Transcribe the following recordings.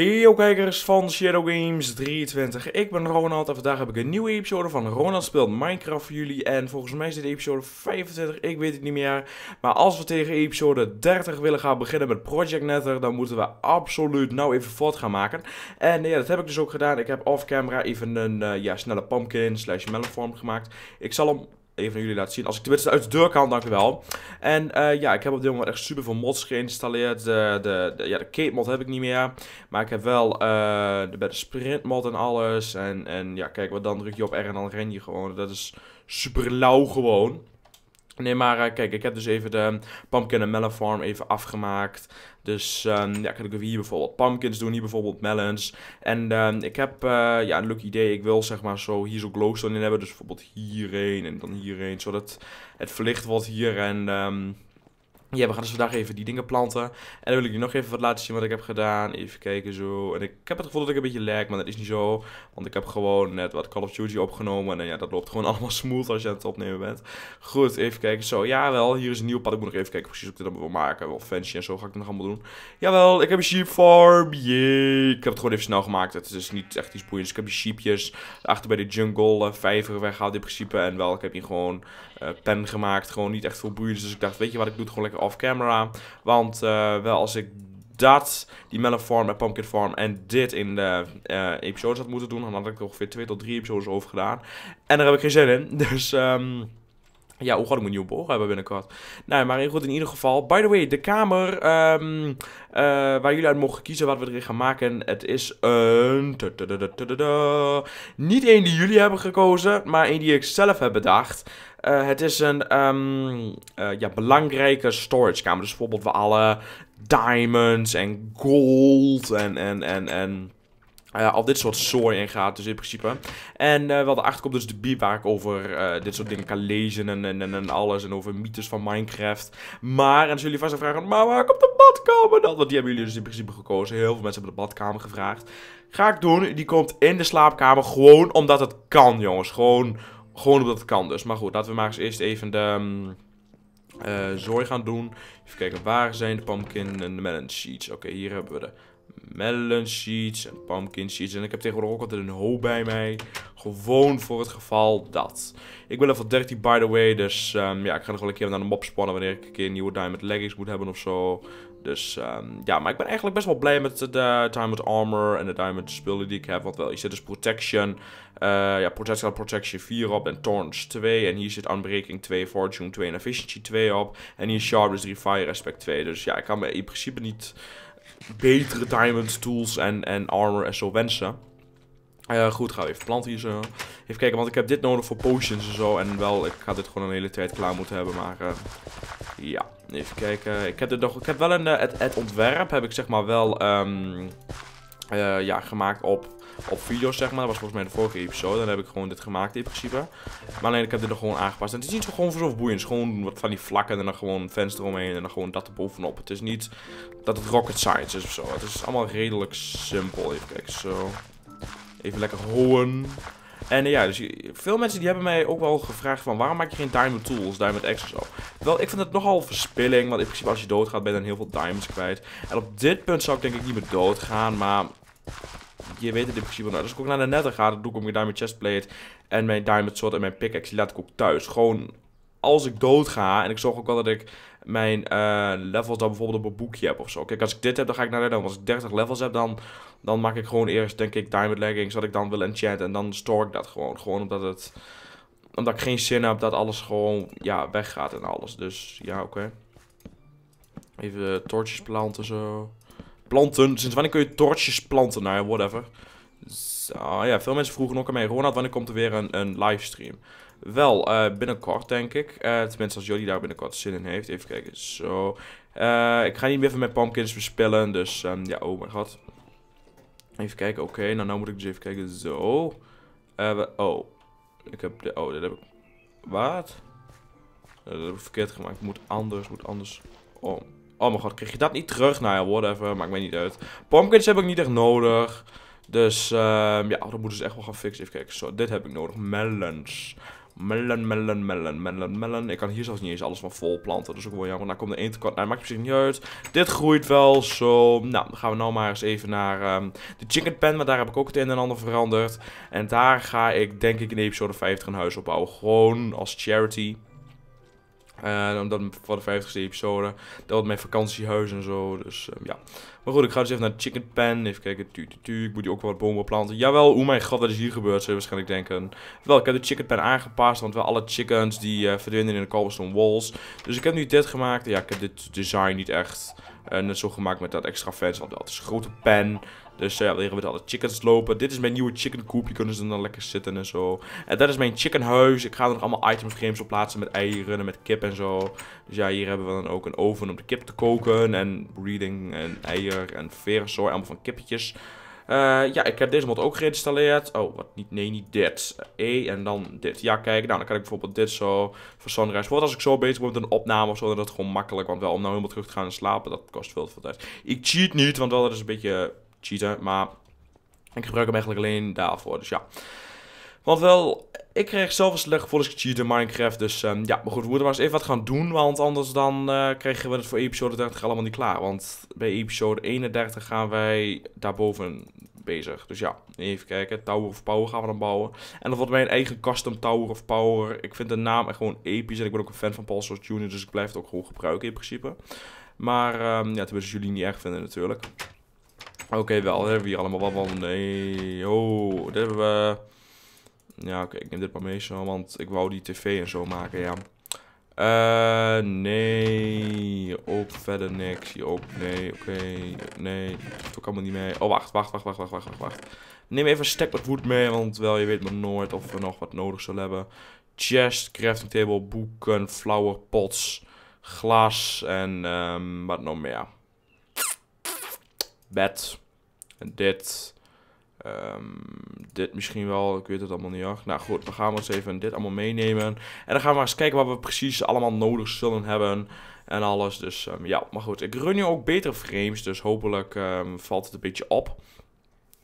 Yo kijkers van Shadow Games 23, ik ben Ronald en vandaag heb ik een nieuwe episode van Ronald speelt Minecraft voor jullie. En volgens mij is dit episode 25, ik weet het niet meer. Maar als we tegen episode 30 willen gaan beginnen met Project Nether, dan moeten we absoluut nou even voort gaan maken. En ja, dat heb ik dus ook gedaan. Ik heb off camera even een eh, ja, snelle pumpkin slash melonvorm gemaakt. Ik zal hem even aan jullie laten zien. Als ik de uit de deur kan, dank u wel. En eh, ja, ik heb op dit moment echt super veel mods geïnstalleerd. De, de, ja, de Cape mod heb ik niet meer. Maar ik heb wel eh, de, sprint mod en alles. En, en ja, kijk, wat dan druk je op R en dan ren je gewoon. Dat is super lauw gewoon. Nee, maar eh, kijk, ik heb dus even de pumpkin en melon farm even afgemaakt. Dus ehm, ja, kan ik hier bijvoorbeeld pumpkins doen, hier bijvoorbeeld melons. En um, ik heb eh, ja, een leuk idee. Ik wil zeg maar zo hier zo glowstone in hebben. Dus bijvoorbeeld hierheen en dan hierheen. Zodat het verlicht wordt hier en... Um, ja, we gaan dus vandaag even die dingen planten. En dan wil ik je nog even wat laten zien wat ik heb gedaan. Even kijken zo. En ik heb het gevoel dat ik een beetje lag, maar dat is niet zo. Want ik heb gewoon net wat Call of Duty opgenomen. En ja, dat loopt gewoon allemaal smooth als je aan het opnemen bent. Goed, even kijken zo. Jawel, hier is een nieuw pad. Ik moet nog even kijken precies of ik dit allemaal wil maken. Wel fancy en zo ga ik het nog allemaal doen. Jawel, ik heb een sheep farm. Yay. Ik heb het gewoon even snel gemaakt. Het is dus niet echt iets boeiends. Ik heb die sheepjes achter bij de jungle, eh, vijver weggehaald in principe. En wel, ik heb hier gewoon eh, pen gemaakt. Gewoon niet echt veel boeiend. Dus ik dacht, weet je wat, ik doe het gewoon lekker off-camera. Want eh, wel als ik dat, die Melon en Pumpkin Farm en dit in de eh, episodes had moeten doen, dan had ik ongeveer 2 tot 3 episodes over gedaan. En daar heb ik geen zin in. Dus... Um, ja, hoe god, ik mijn nieuwe boog hebben binnenkort? Nou, maar goed, in ieder geval. By the way, de kamer ehm, waar jullie uit mogen kiezen wat we erin gaan maken. Het is een... Niet één die jullie hebben gekozen, maar één die ik zelf heb bedacht. Eh, het is een ehm, eh, ja, belangrijke storage kamer. Dus bijvoorbeeld waar alle diamonds en gold en, en, en, en eh, al dit soort zooi in gaat, dus in principe. En wel de komt dus de bieb waar ik over dit soort dingen kan lezen en, en, en alles. En over mythes van Minecraft. Maar, en jullie vast vragen, maar waar komt de badkamer dan? Want die hebben jullie dus in principe gekozen. Heel veel mensen hebben de badkamer gevraagd. Ga ik doen, die komt in de slaapkamer gewoon omdat het kan, jongens. Gewoon gewoon omdat het kan dus. Maar goed, laten we maar eens eerst even de um, zooi gaan doen. Even kijken, waar zijn de pumpkin en de melon sheets? Oké, hier hebben we de melon sheets en pumpkin sheets. En ik heb tegenwoordig ook altijd een hoop bij mij. Gewoon voor het geval dat. Ik ben level 30 by the way, dus ehm, ja, ik ga nog wel een keer naar de mob spannen wanneer ik een keer een nieuwe diamond leggings moet hebben of zo. Dus ehm, ja, maar ik ben eigenlijk best wel blij met de Diamond Armor en de Diamond spullen die ik heb. Want wel, hier zit dus Protection, eh, ja, Protection, Protection 4 op en Torns 2. En hier zit Unbreaking 2, Fortune 2 en Efficiency 2 op. En hier Sharpness 3, Fire Respect 2. Dus ja, ik kan me in principe niet betere Diamond tools en, en armor en zo wensen. Eh, goed, gaan we even planten hier zo. Even kijken, want ik heb dit nodig voor potions en zo. En wel, ik ga dit gewoon een hele tijd klaar moeten hebben, maar... Eh, ja, even kijken. Ik heb, er nog, ik heb wel een, eh, het, het ontwerp heb ik zeg maar wel um, ja, gemaakt op, op video's zeg maar. Dat was volgens mij de vorige episode. Dan heb ik gewoon dit gemaakt in principe. Maar alleen ik heb dit er gewoon aangepast. En het is niet zo gewoon zoveel boeiend. Het is gewoon wat van die vlakken en dan gewoon een venster omheen en dan gewoon dat erbovenop. bovenop. Het is niet dat het rocket science is of zo. Het is allemaal redelijk simpel. Even kijken, zo. Even lekker hoen. En eh, ja, dus veel mensen die hebben mij ook wel gevraagd van waarom maak je geen diamond tools, diamond axes of Wel, ik vind het nogal verspilling, want in principe als je doodgaat ben je dan heel veel diamonds kwijt. En op dit punt zou ik denk ik niet meer doodgaan, maar je weet het in principe wel. Dus als ik ook naar de netter ga, dan doe ik ook mijn diamond chestplate en mijn diamond sword en mijn pickaxe, die laat ik ook thuis. Gewoon als ik doodga, en ik zorg ook wel dat ik mijn eh, levels dan bijvoorbeeld op een boekje heb of zo. Kijk, als ik dit heb, dan ga ik naar de Als ik 30 levels heb, dan, dan maak ik gewoon eerst, denk ik, diamond leggings, dat ik dan wil enchanten. En dan store ik dat gewoon. Gewoon omdat het omdat ik geen zin heb dat alles gewoon ja, weggaat en alles. Dus ja, oké. Even uh, torches planten zo. Planten? Sinds wanneer kun je torches planten? Nou ja, whatever. Zo, ja, veel mensen vroegen ook aan mij. Ronald, wanneer komt er weer een, een livestream? Wel, eh, binnenkort denk ik. Eh, tenminste, als jullie daar binnenkort zin in heeft. Even kijken, zo. Eh, ik ga niet meer van mijn pumpkins verspillen, dus ehm, ja, oh mijn god. Even kijken, oké. nou, nou moet ik dus even kijken, zo. oh, ik heb de, oh, dat heb ik... Wat? Dat heb ik verkeerd gemaakt. Moet anders, moet anders. Oh, oh mijn god, kreeg je dat niet terug? Nou ja, whatever, maakt mij niet uit. Pumpkins heb ik niet echt nodig. Dus ehm, ja, oh, dat moeten ze echt wel gaan fixen. Even kijken, zo, dit heb ik nodig. Melons. Melon, melon, melon, melon, melon. Ik kan hier zelfs niet eens alles van vol planten. dus is ook wel jammer. Nou komt er één tekort. Nou, maakt precies niet uit. Dit groeit wel, zo. Nou, dan gaan we nou maar eens even naar ehm, de chicken pen. Maar daar heb ik ook het een en ander veranderd. En daar ga ik denk ik in de episode 50 een huis opbouwen. Gewoon als charity. Uh, omdat voor de 50ste episode. Dat was mijn vakantiehuis en zo. Dus ehm, ja. Maar goed, ik ga dus even naar de chicken pen. Even kijken. Tu, tu, tu. Ik moet hier ook wat bomen planten. Jawel, oh mijn god, wat is hier gebeurd. Zullen je waarschijnlijk denken. Wel, ik heb de chicken pen aangepast. Want wel alle chickens die uh, in de cobblestone walls. Dus ik heb nu dit gemaakt. Ja, ik heb dit design niet echt eh, net zo gemaakt met dat extra fans. Want dat is een grote pen. Dus eh, ja, we met alle chickens lopen. Dit is mijn nieuwe chicken coop. je kunnen dus ze dan lekker zitten en zo. En dat is mijn chicken huis. Ik ga er nog allemaal items frames op plaatsen met eieren en met kip en zo. Dus ja, hier hebben we dan ook een oven om de kip te koken. En breeding en eier en verenzooi. Allemaal van kippetjes. Eh, ja, ik heb deze mod ook geïnstalleerd. Oh, wat niet? Nee, niet dit. E en dan dit. Ja, kijk, nou, dan kan ik bijvoorbeeld dit zo voor sunrise. Bijvoorbeeld als ik zo bezig ben met een opname of zo, dan is dat gewoon makkelijk. Want wel, om nou helemaal terug te gaan en slapen, dat kost veel, veel tijd. Ik cheat niet, want wel, dat is een beetje Cheaten. maar ik gebruik hem eigenlijk alleen daarvoor. Dus ja. Want wel, ik kreeg zelf een slecht gevoel als ik cheat in Minecraft. Dus ehm, ja, maar goed, we moeten maar eens even wat gaan doen. Want anders dan uh, we het voor episode 30 allemaal niet klaar. Want bij episode 31 gaan wij daarboven bezig. Dus ja, even kijken. Tower of Power gaan we dan bouwen. En dat wordt mijn eigen custom Tower of Power. Ik vind de naam echt gewoon episch. En ik ben ook een fan van Paul Source Dus ik blijf het ook gewoon gebruiken in principe. Maar um, ja, tenminste jullie niet erg vinden natuurlijk. Oké, wel. Dat hebben we hier allemaal wat van. Nee. Oh, dit hebben we... Ja, oké. ik neem dit maar mee zo, want ik wou die tv en zo maken, ja. Eh, nee. Ook verder niks. Hier ook. Nee, oké. Nee. Dat kan ik niet mee. Oh, wacht, wacht, wacht, wacht, wacht, wacht, wacht. Neem even een stack met wood mee, want wel, je weet maar nooit of we nog wat nodig zullen hebben. Chest, crafting table, boeken, flower pots, glas en ehm, wat nog meer bed. En dit. Ehm, dit misschien wel, ik weet het allemaal niet hoor. Nou goed, we gaan we eens even dit allemaal meenemen. En dan gaan we eens kijken wat we precies allemaal nodig zullen hebben. En alles, dus ehm, ja. Maar goed, ik run nu ook betere frames, dus hopelijk ehm, valt het een beetje op.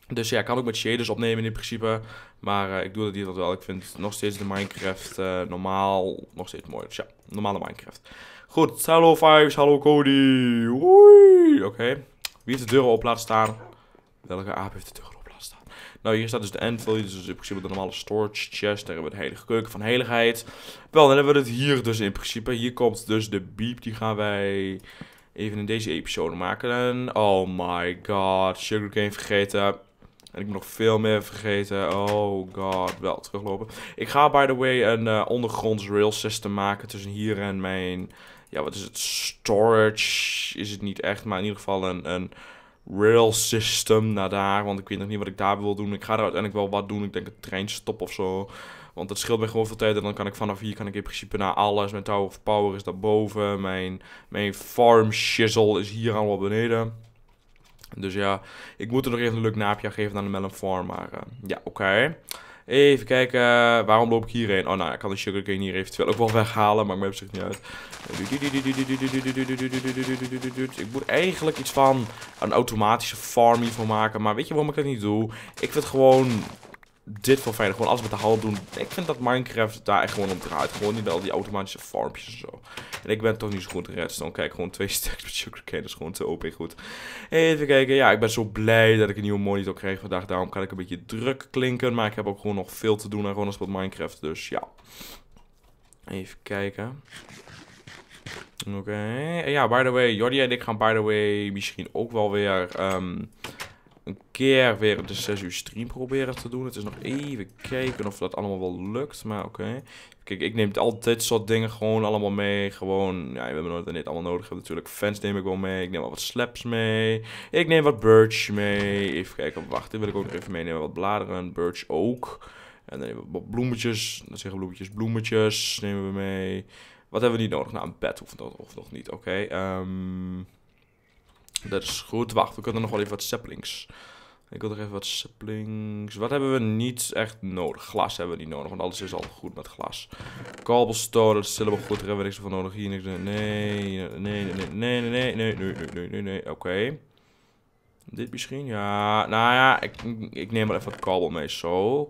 Dus ja, ik kan ook met shaders opnemen in principe. Maar eh, ik doe dat niet wel. Ik vind nog steeds de Minecraft eh, normaal nog steeds mooi. Dus ja, normale Minecraft. Goed, hallo Fives, hallo Cody. Oei, oké. Wie heeft de deuren op laten staan? Welke aap heeft de deur op laten staan? Nou, hier staat dus de anvil. Dus in principe de normale storage chest. Daar hebben we de heilige keuken van heiligheid. Wel, dan hebben we het hier dus in principe. Hier komt dus de beep. Die gaan wij even in deze episode maken. Oh my god. Sugarcane vergeten. En ik heb nog veel meer vergeten. Oh god, wel teruglopen. Ik ga, by the way, een uh, ondergronds rail system maken tussen hier en mijn ja, wat is het? Storage is het niet echt, maar in ieder geval een, een rail system naar daar. Want ik weet nog niet wat ik daar wil doen. Ik ga er uiteindelijk wel wat doen. Ik denk een treinstop of zo. Want het scheelt me gewoon veel tijd. En dan kan ik vanaf hier kan ik in principe naar alles. Mijn Tower of Power is daarboven. Mijn, mijn farm shizzle is hier allemaal beneden. Dus ja, ik moet er nog even een leuk naapje geven aan de Melon Farm. Maar eh, ja, oké. Okay. Even kijken, eh, waarom loop ik hierheen? Oh, nou, ik kan de sugarcane hier eventueel ook wel weghalen, maar maakt me zich niet uit. Ik moet eigenlijk iets van een automatische farm voor maken, maar weet je waarom ik dat niet doe? Ik vind het gewoon dit wil fijn. Gewoon alles met de halen doen. Ik vind dat Minecraft daar echt gewoon om draait. Gewoon niet al die automatische farmpjes en zo. En ik ben toch niet zo goed in redstone. Kijk, gewoon twee stacks met sugarcane is gewoon te OP goed. Even kijken. Ja, ik ben zo blij dat ik een nieuwe monitor kreeg vandaag. Daarom kan ik een beetje druk klinken. Maar ik heb ook gewoon nog veel te doen aan Ronald speelt Minecraft. Dus ja. Even kijken. Oké. Okay. Ja, by the way, Jordi en ik gaan by the way misschien ook wel weer... Um, een keer weer de 6 uur stream proberen te doen. Het is nog even kijken of dat allemaal wel lukt. Maar oké. Kijk, ik neem altijd dit soort dingen gewoon allemaal mee. Gewoon, ja, we hebben het dit allemaal nodig. Hebben. Natuurlijk, fans neem ik wel mee. Ik neem al wat slaps mee. Ik neem wat birch mee. Even kijken, wacht. Dit wil ik ook nog even meenemen. Wat bladeren, birch ook. En dan nemen we wat bloemetjes. Dat zeggen bloemetjes, bloemetjes nemen we mee. Wat hebben we niet nodig? Nou, een bed hoeft nog, of nog niet, oké. Ehm... Dat is goed. Wacht, we kunnen nog wel even wat saplings. Ik wil nog even wat saplings. Wat hebben we niet echt nodig? Glas hebben we niet nodig, want alles is al goed met glas. Cobblestone, dat is helemaal goed. Daar hebben we niks van nodig. Hier niks. Nee, nee, nee, nee, nee, nee, nee, nee, nee, nee, nee. nee, Oké. Okay. Dit misschien? Ja, nou ja, ik, ik neem wel even wat kabel mee. Zo.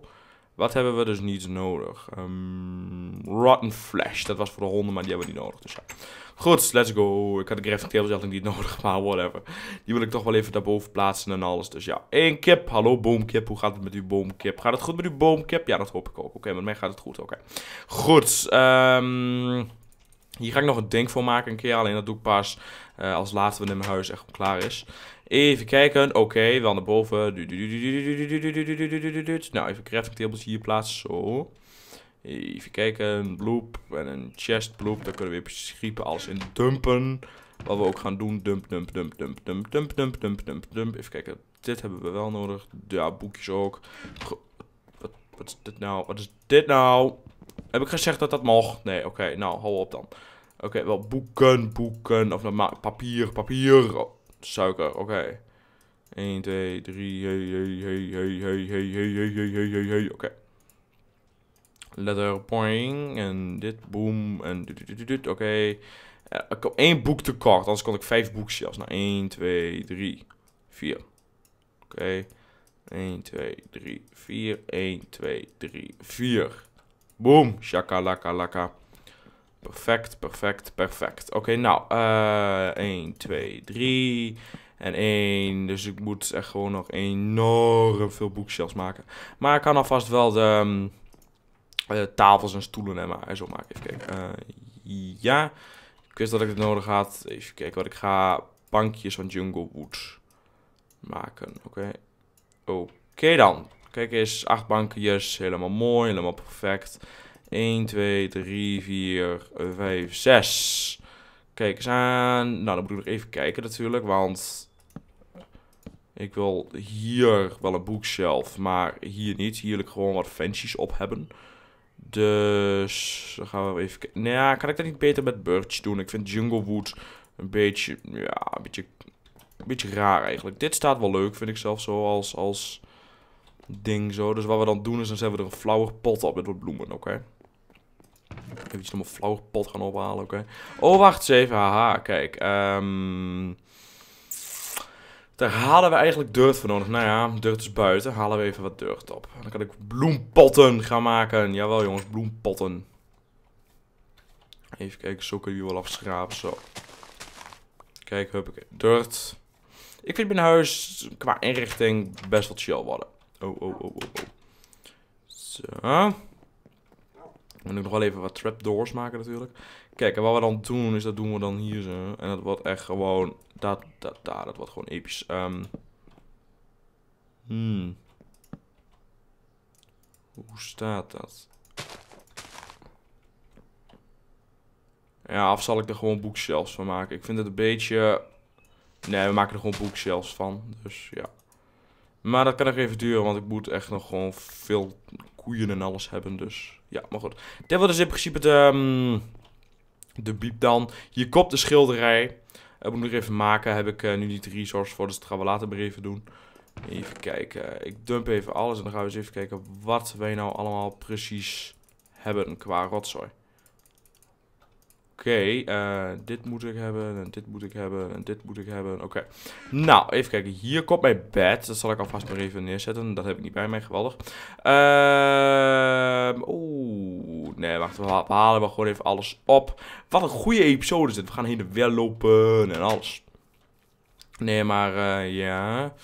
Wat hebben we dus niet nodig? Ehm, rotten Flesh, dat was voor de honden, maar die hebben we niet nodig. Dus ja. Goed, let's go. Ik had de Grafting zelf niet nodig, maar whatever. Die wil ik toch wel even daarboven plaatsen en alles. Dus ja, één kip. Hallo boomkip, hoe gaat het met uw boomkip? Gaat het goed met uw boomkip? Ja, dat hoop ik ook. Oké, met mij gaat het goed, oké. Goed, ehm, Hier ga ik nog een ding voor maken een keer. Alleen dat doe ik pas als laatste wanneer mijn huis echt klaar is. Even kijken. Oké, wel naar boven. Nou, even crafting tables hier plaatsen. Zo. Even kijken. Bloop. En een chest bloop. Dan kunnen we weer schiepen als in dumpen. Wat we ook gaan doen. Dump, dump, dump, dump, dump, dump, dump, dump, dump, dump. Even kijken. Dit hebben we wel nodig. Ja, boekjes ook. wat, wat is dit nou? Wat is dit nou? Heb ik gezegd dat dat mocht? Nee, oké. nou, hou op dan. Oké, okay, wel boeken, boeken. Of normaal, papier, papier. Oh, suiker, oké. Okay. 1, 2, 3, hey, hey, hey, hey, hey, hey, hey, hey, hey, hey, hey, Oké. Okay. Letter en dit, boom en dit, dit, dit, dit. oké. Ik heb één boek te kort, anders kon ik vijf zelfs Nou, 1, 2, 3, 4. Oké. 1, 2, 3, 4. 1, 2, 3, 4. Boom, shakalaka, laka. Perfect, perfect, perfect. Oké, nou. Uh, 1, 2, 3. En 1. Dus ik moet echt gewoon nog enorm veel boekshelves maken. Maar ik kan alvast wel de, ehm, eh, tafels en stoelen en, maar, en zo maken. Even kijken. Eh, ja. Ik wist dat ik het nodig had. Even kijken wat ik ga. Bankjes van Jungle Wood maken. Oké. Oké dan. Kijk eens. Acht bankjes. Helemaal mooi. Helemaal perfect. 1, 2, 3, 4, 5, 6. Kijk eens aan. Nou, dan moet ik nog even kijken natuurlijk, want... Ik wil hier wel een boekshelf, maar hier niet. Hier wil ik gewoon wat fancies op hebben. Dus dan gaan we even kijken. Nou ja, kan ik dat niet beter met birch doen? Ik vind Jungle Wood een beetje, ja, een beetje, een beetje raar eigenlijk. Dit staat wel leuk, vind ik zelf zo als, als ding zo. Dus wat we dan doen is, dan zetten we er een flowerpot op met wat bloemen, oké? Even nog stomme flowerpot gaan ophalen, oké. Oh, wacht eens even. Haha, kijk. Ehm, daar halen we eigenlijk dirt voor nodig. Nou ja, dirt is buiten. Halen we even wat dirt op. Dan kan ik bloempotten gaan maken. Jawel jongens, bloempotten. Even kijken, zo kunnen jullie wel afschrapen. Zo. Kijk, huppakee. Dirt. Ik vind mijn huis qua inrichting best wel chill worden. Oh, oh, oh, oh, oh. Zo. We ik nog wel even wat trapdoors maken natuurlijk. Kijk, en wat we dan doen, is dat doen we dan hier zo. En dat wordt echt gewoon... Dat, dat, daar, dat wordt gewoon episch. Um, Hoe staat dat? Ja, of zal ik er gewoon boekshelves van maken? Ik vind het een beetje... Nee, we maken er gewoon boekshelves van. Dus ja. Maar dat kan nog even duren, want ik moet echt nog gewoon veel koeien en alles hebben. Dus ja, maar goed. Dit was dus in principe de, um, de beep dan. Je koopt de schilderij. Dat moet nog even maken. Heb ik eh, nu niet de resource voor, dus dat gaan we later maar even doen. Even kijken. Ik dump even alles en dan gaan we eens even kijken wat wij nou allemaal precies hebben qua rotzooi. Oké, eh, dit moet ik hebben, en dit moet ik hebben, en dit moet ik hebben. Oké. Nou, even kijken. Hier komt mijn bed. Dat zal ik alvast maar even neerzetten. Dat heb ik niet bij mij, geweldig. Uh, Oeh. Nee, wacht. We halen maar gewoon even alles op. Wat een goede episode is dit. We gaan heen en weer lopen en alles. Nee, maar eh, ja.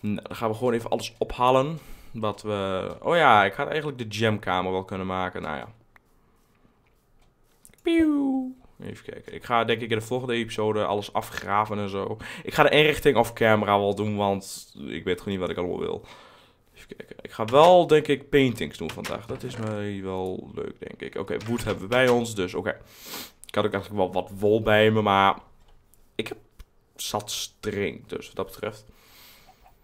Nou, dan gaan we gewoon even alles ophalen. Wat we... Oh ja, ik ga eigenlijk de gemkamer wel kunnen maken. Nou ja. Pew. Even kijken. Ik ga denk ik in de volgende episode alles afgraven en zo. Ik ga de inrichting of camera wel doen, want ik weet gewoon niet wat ik allemaal wil. Even kijken. Ik ga wel, denk ik, paintings doen vandaag. Dat is mij wel leuk, denk ik. Oké, okay, wood hebben we bij ons, dus oké. Ik had ook eigenlijk wel wat wol bij me, maar ik heb zat string, dus wat dat betreft.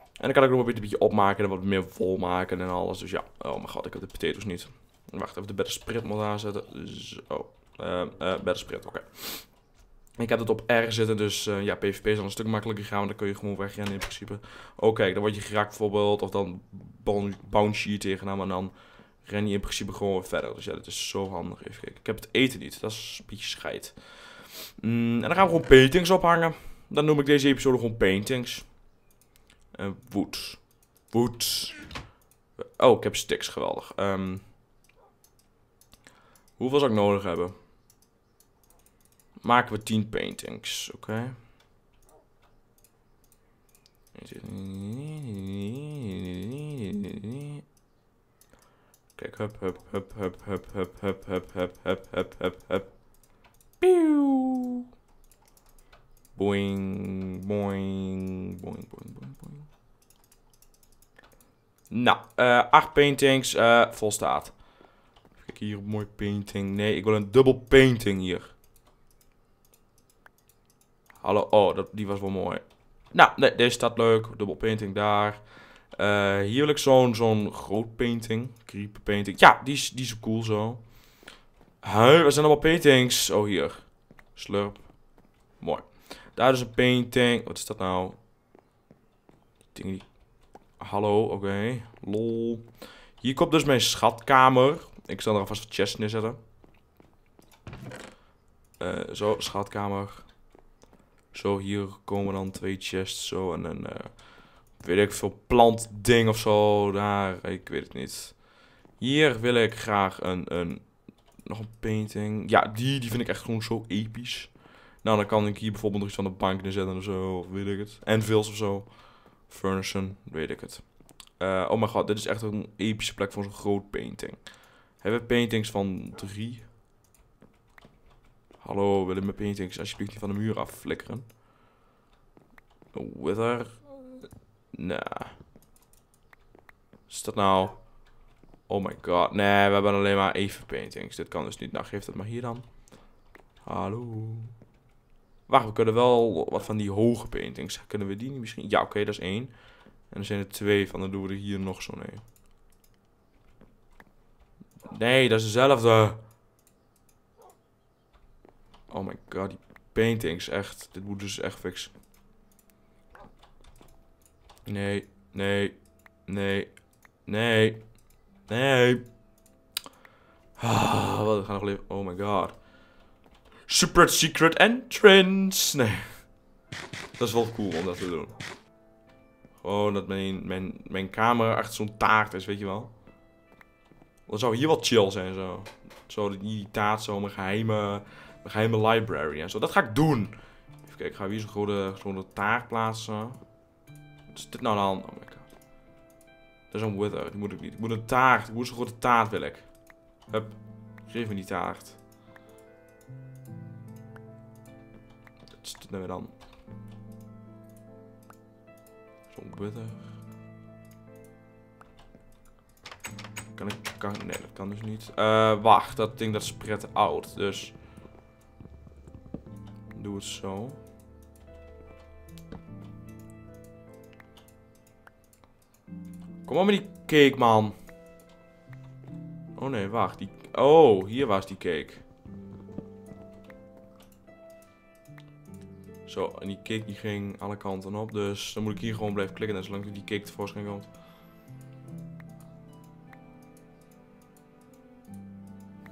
En dan kan ik nog een beetje opmaken en wat meer wol maken en alles. Dus ja, oh mijn god, ik heb de potatoes niet. Wacht, even de better sprit aanzetten. Zo. Eh, eh, bij de sprint. Oké. Ik heb het op R zitten, dus eh, ja, PvP is dan een stuk makkelijker gaan. Maar dan kun je gewoon wegrennen in principe. Oh kijk, dan word je geraakt bijvoorbeeld. Of dan bounce je tegenaan. En dan ren je in principe gewoon verder. Dus ja, dat is zo handig. Even kijken. Ik heb het eten niet. Dat is een beetje scheid. Mm, en dan gaan we gewoon paintings ophangen. Dan noem ik deze episode gewoon paintings. En wood. Wood. Oh, ik heb sticks. Geweldig. Um, hoeveel zou ik nodig hebben? maken we 10 paintings. Oké. Okay. Kijk, hup, hup, hup, hup, hup, hup, hup, hup, hup, hup, hup, hup, hup. Pew! Boing, boing, boing, boing, boing, boing. Nou, uh, acht paintings, uh, volstaat. Kijk hier, mooi painting. Nee, ik wil een dubbel painting hier. Hallo, oh, dat, die was wel mooi. Nou, nee, deze staat leuk. Dubbel painting daar. hier eh, wil ik zo'n zo'n groot painting. Creep painting. Ja, die is, die is cool zo. Huh, er zijn allemaal paintings. Oh, hier. Slurp. Mooi. Daar is een painting. Wat is dat nou? Ding die... Hallo, oké. Lol. Hier komt dus mijn schatkamer. Ik zal er alvast een chest neerzetten. Eh, zo, schatkamer. Zo, hier komen dan twee chests, zo. En een, eh, weet ik veel, plantding of zo. Daar, ik weet het niet. Hier wil ik graag een, een, nog een painting. Ja, die, die vind ik echt gewoon zo episch. Nou, dan kan ik hier bijvoorbeeld nog iets van de bank inzetten of zo, of weet ik het. En veel of zo. Furnissen, weet ik het. Eh, oh mijn god, dit is echt een epische plek voor zo'n groot painting. Hebben we paintings van drie? Hallo, willen mijn Paintings, alsjeblieft niet van de muur af flikkeren. Wither? Nah. Is dat nou? Oh my god. Nee, we hebben alleen maar even paintings. Dit kan dus niet. Nou, geef dat maar hier dan. Hallo. Wacht, we kunnen wel wat van die hoge paintings. Kunnen we die niet misschien? Ja, oké, dat is één. En er zijn er twee van. Dan doen we er hier nog zo'n één. Nee, dat is dezelfde. ja, die paintings, echt. Dit moet dus echt fixen. Nee, nee, nee, nee, nee. Ah, wat, we gaan nog leven. Oh my god. Super secret entrance. Nee. Dat is wel cool om dat te doen. Gewoon dat mijn, mijn, mijn camera echt zo'n taart is, weet je wel. Dan zou hier wat chill zijn, zo. Zo, die taart, zo'n geheime geheime library en zo. Dat ga ik doen. Even kijken, ik ga hier zo'n grote, grote taart plaatsen. Wat is dit nou dan? Oh my god. Dat is een wither, die moet ik niet. Ik moet een taart, ik moet zo'n grote taart wil ik. Hup, geef me die taart. Wat is dit nou dan? Zo'n wither. Kan ik, kan, nee dat kan dus niet. Uh, wacht, dat ding dat is oud, dus doe het zo. Kom op met die cake, man. Oh nee, wacht. Die... Oh, hier was die cake. Zo, en die cake die ging alle kanten op. Dus dan moet ik hier gewoon blijven klikken. En zolang die cake tevoorschijn komt.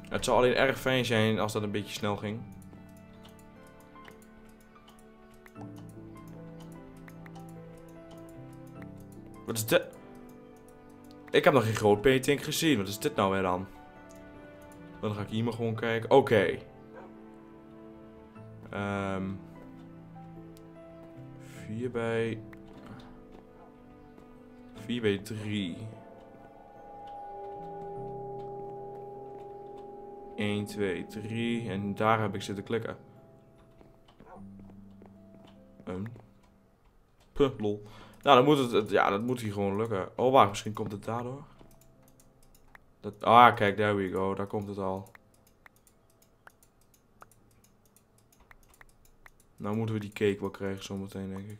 Het zou alleen erg fijn zijn als dat een beetje snel ging. Wat is dit? Ik heb nog geen groot paintink gezien. Wat is dit nou weer dan? Dan ga ik hier maar gewoon kijken. Oké. 4 ehm, bij... 4 bij 3. 1, 2, 3. En daar heb ik zitten klikken. Een. Ehm, puh, lol. Nou, dan moet het, ja, dat moet hier gewoon lukken. Oh, wacht, misschien komt het daardoor. Dat, ah, kijk, there we go. Daar komt het al. Nou moeten we die cake wel krijgen zometeen, denk ik.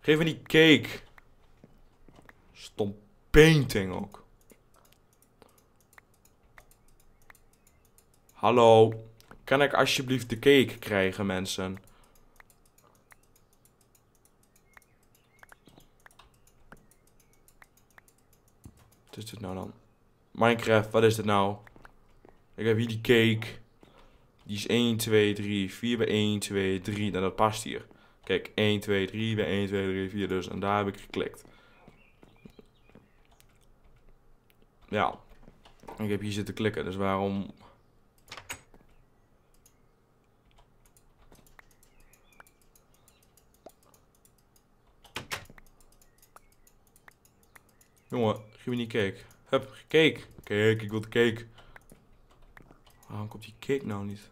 Geef me die cake. Stom painting ook. Hallo. Kan ik alsjeblieft de cake krijgen, mensen? Wat is dit nou dan? Minecraft, wat is dit nou? Ik heb hier die cake. Die is 1, 2, 3, 4 bij 1, 2, 3. Nou, dat past hier. Kijk, 1, 2, 3 bij 1, 2, 3, 4 dus. En daar heb ik geklikt. Ja. Ik heb hier zitten klikken, dus waarom... Jongen. Geef me die cake. Hup, cake. Cake, ik wil de cake. Waarom komt die cake nou niet?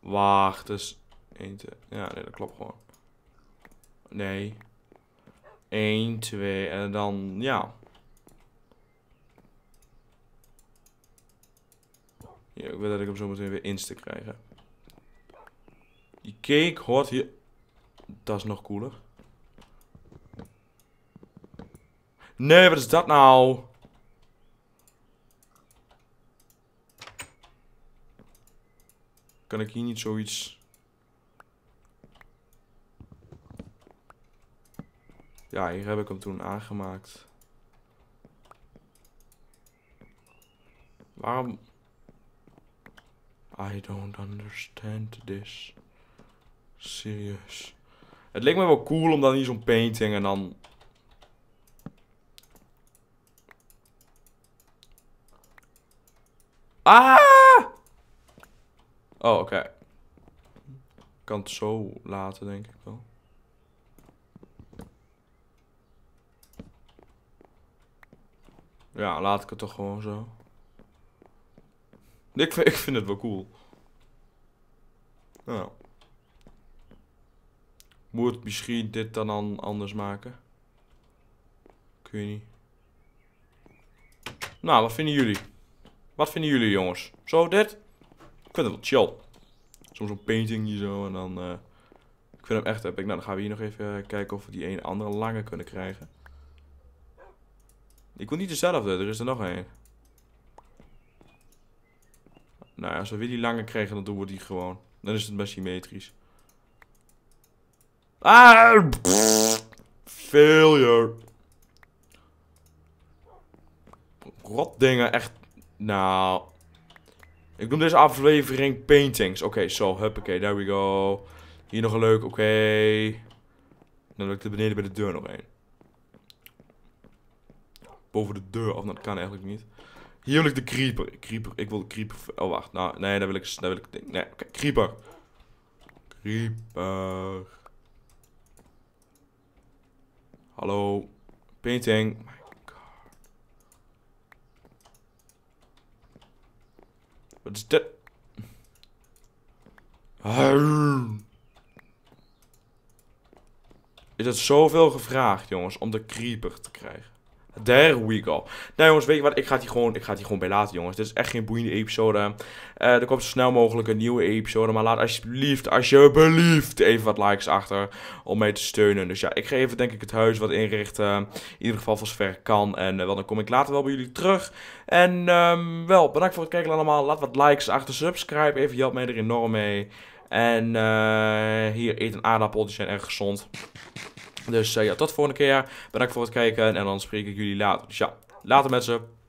Wacht, eens. 1, 2... Ja, nee, dat klopt gewoon. Nee. 1, 2 en dan... Ja. Ja, ik wil dat ik hem zo meteen weer insta krijgen. Die cake hoort hier... Dat is nog cooler. Nee, wat is dat nou? Kan ik hier niet zoiets... Ja, hier heb ik hem toen aangemaakt. Waarom... I don't understand this. Serieus. Het leek me wel cool om dan hier zo'n painting en dan Ah! Oh, oké. Ik kan het zo laten, denk ik wel. Ja, laat ik het toch gewoon zo. Ik, vind, ik vind het wel cool. Nou. Moet misschien dit dan anders maken? Kun je niet. Nou, wat vinden jullie? Wat vinden jullie jongens? Zo dit? Ik vind het wel chill. Soms een hier zo en dan... Eh, ik vind hem echt epic. Nou, dan gaan we hier nog even eh, kijken of we die een andere langer kunnen krijgen. Ik wil niet dezelfde, er is er nog één. Nou, ja, als we weer die langer krijgen, dan doen we die gewoon. Dan is het best symmetrisch. Ah! failure. Rot dingen, echt nou. Ik noem deze aflevering paintings. Oké, okay, zo. Huppakee, there we go. Hier nog een leuk, oké. Dan wil ik er beneden bij de deur nog een. Boven de deur, of nou, dat kan eigenlijk niet. Hier wil ik de creeper. Creeper, ik wil de creeper. Oh, wacht. Nou, nee, daar wil ik. Daar wil ik nee, oké, creeper. Creeper. Hallo. Painting. Wat is dit? Is het zoveel gevraagd, jongens, om de creeper te krijgen? There we go. Nou jongens, weet je wat? Ik ga het hier gewoon, ik ga het hier gewoon bij laten, jongens. Dit is echt geen boeiende episode. Eh, er komt zo snel mogelijk een nieuwe episode. Maar laat alsjeblieft, alsjeblieft even wat likes achter om mij te steunen. Dus ja, ik ga even denk ik het huis wat inrichten. In ieder geval voor zover ik kan. En eh, dan kom ik later wel bij jullie terug. En ehm, wel, bedankt voor het kijken allemaal. Laat wat likes achter. Subscribe even, je helpt mij er enorm mee. En eh, hier eet een aardappel, die zijn erg gezond. Dus eh, ja, tot de volgende keer. Bedankt voor het kijken en dan spreek ik jullie later. Dus ja, later mensen.